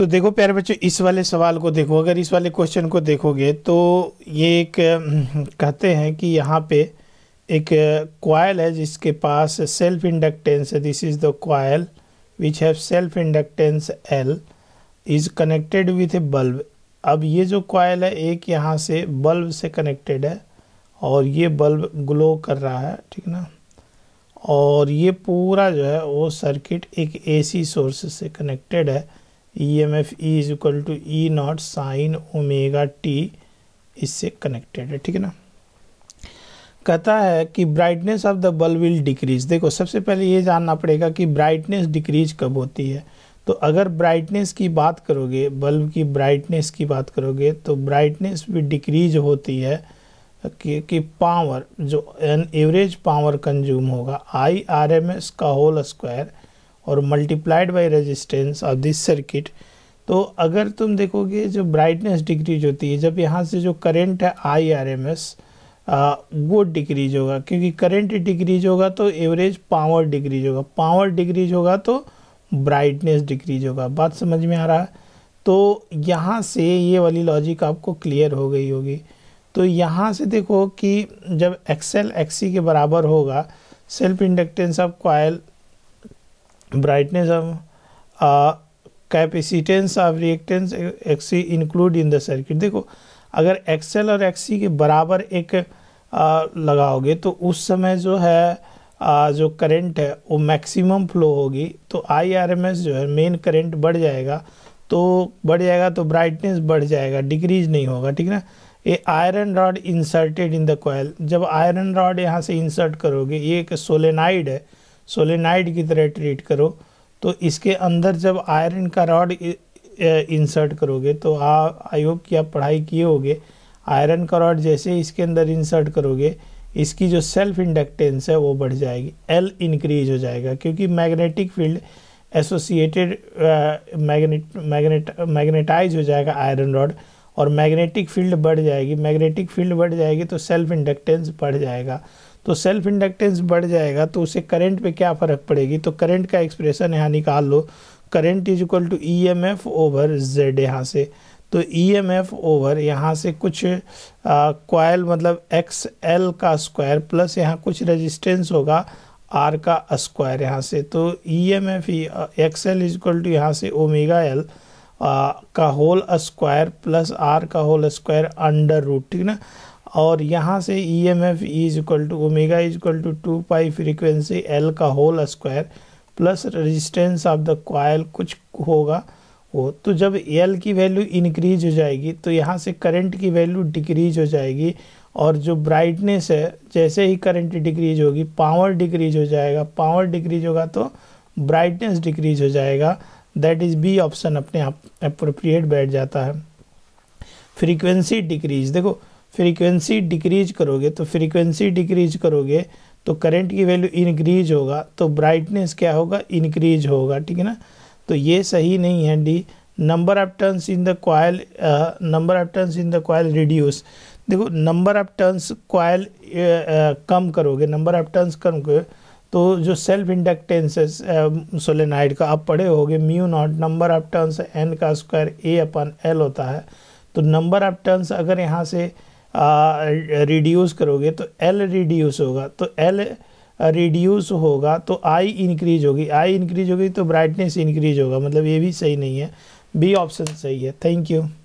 तो देखो प्यारे बच्चों इस वाले सवाल को देखो अगर इस वाले क्वेश्चन को देखोगे तो ये एक हम्म, कहते हैं कि यहाँ पे एक क्वाइल है जिसके पास सेल्फ इंडक्टेंस है this is the coil which have self inductance L is connected with a bulb अब ये जो क्वाइल है एक यहाँ से बल्ब से कनेक्टेड है और ये बल्ब ग्लो कर रहा है ठीक ना और ये पूरा जो है वो सर्किट एक एसी सोर्स से कनेक्टेड है E M F E is equal to E not sine omega T इससे कनेक्टेड है ठीक है ना कहता है कि brightness of the bulb will decrease देखो सबसे पहले ये जानना पड़ेगा कि ब्राइटनेस डिक्रीज कब होती है तो अगर ब्राइटनेस की बात करोगे बल्ब की ब्राइटनेस की बात करोगे तो ब्राइटनेस भी डिक्रीज होती है कि, कि पावर जो एन एवरेज पावर कंज्यूम होगा आई आर एम एस का होल स्क्वायर और multiplied by resistance of this circuit तो अगर तुम देखोगे जो ब्राइटनेस डिक्रीज होती है जब यहाँ से जो करेंट है आई आर एम एस वो डिक्रीज होगा क्योंकि करेंट डिक्रीज होगा तो एवरेज पावर डिक्रीज होगा पावर डिक्रीज होगा तो ब्राइटनेस डिक्रीज होगा बात समझ में आ रहा है तो यहाँ से ये वाली लॉजिक आपको क्लियर हो गई होगी तो यहाँ से देखो कि जब एक्सएल एक्सी के बराबर होगा self inductance of coil brightness of uh, capacitance of reactance X C include in the circuit देखो अगर एक्सेल और एक्सी के बराबर एक आ, uh, लगाओगे तो उस समय जो है आ, uh, जो करंट है वो मैक्सिमम फ्लो होगी तो एस जो है मेन करंट बढ़ जाएगा तो बढ़ जाएगा तो ब्राइटनेस बढ़ जाएगा डिक्रीज नहीं होगा ठीक ना ये iron rod inserted in the coil जब आयरन रॉड यहाँ से इंसर्ट करोगे ये एक सोलेनाइड है सोलेनाइड की तरह ट्रीट करो तो इसके अंदर जब आयरन का रॉड इंसर्ट करोगे तो आई होप कि आप पढ़ाई किए होगे आयरन का रॉड जैसे इसके अंदर इंसर्ट करोगे इसकी जो सेल्फ इंडक्टेंस है वो बढ़ जाएगी एल इंक्रीज हो जाएगा क्योंकि magnetic field associated magnet magnet magnetize हो जाएगा आयरन रॉड और मैग्नेटिक फील्ड बढ़ जाएगी मैग्नेटिक फील्ड बढ़ जाएगी तो सेल्फ इंडक्टेंस बढ़ जाएगा तो सेल्फ इंडक्टेंस बढ़ जाएगा तो उसे करंट पे क्या फ़र्क पड़ेगी तो करंट का एक्सप्रेशन यहाँ निकाल लो current is equal to E M F over Z यहाँ से तो ई एम एफ ओवर यहाँ से कुछ क्वाइल मतलब एक्स एल का स्क्वायर प्लस यहाँ कुछ रेजिस्टेंस होगा आर का स्क्वायर यहाँ से तो E M F X L is equal to यहाँ से ओमेगा एल का होल स्क्वायर प्लस आर का होल स्क्वायर अंडर रूट ठीक ना और यहाँ से E M F is equal to omega is equal to two pi frequency L का whole square plus resistance of the coil कुछ होगा वो तो जब एल की वैल्यू इंक्रीज हो जाएगी तो यहाँ से करंट की वैल्यू डिक्रीज हो जाएगी और जो ब्राइटनेस है जैसे ही करंट डिक्रीज होगी पावर डिक्रीज हो जाएगा पावर डिक्रीज होगा तो ब्राइटनेस डिक्रीज हो जाएगा दैट इज़ बी ऑप्शन अपने आप अप्रोप्रिएट बैठ जाता है फ्रीक्वेंसी डिक्रीज देखो फ्रीक्वेंसी डिक्रीज करोगे तो फ्रीक्वेंसी डिक्रीज करोगे तो करंट की वैल्यू इंक्रीज होगा तो ब्राइटनेस क्या होगा इंक्रीज होगा ठीक है ना तो ये सही नहीं है D number of turns in the coil number of turns in the coil reduce देखो नंबर ऑफ टर्न्स कॉयल कम करोगे नंबर ऑफ टर्न्स कम करोगे तो जो सेल्फ इंडक्टेंसेस सोलेनाइड का आप पढ़े होगे mu not number of turns N का स्क्वायर ए अपन एल होता है तो नंबर ऑफ टर्न्स अगर यहाँ से रिड्यूस करोगे तो एल रिड्यूस होगा तो एल रिड्यूस होगा तो आई इंक्रीज होगी आई इंक्रीज होगी तो ब्राइटनेस इंक्रीज होगा मतलब ये भी सही नहीं है बी ऑप्शन सही है थैंक यू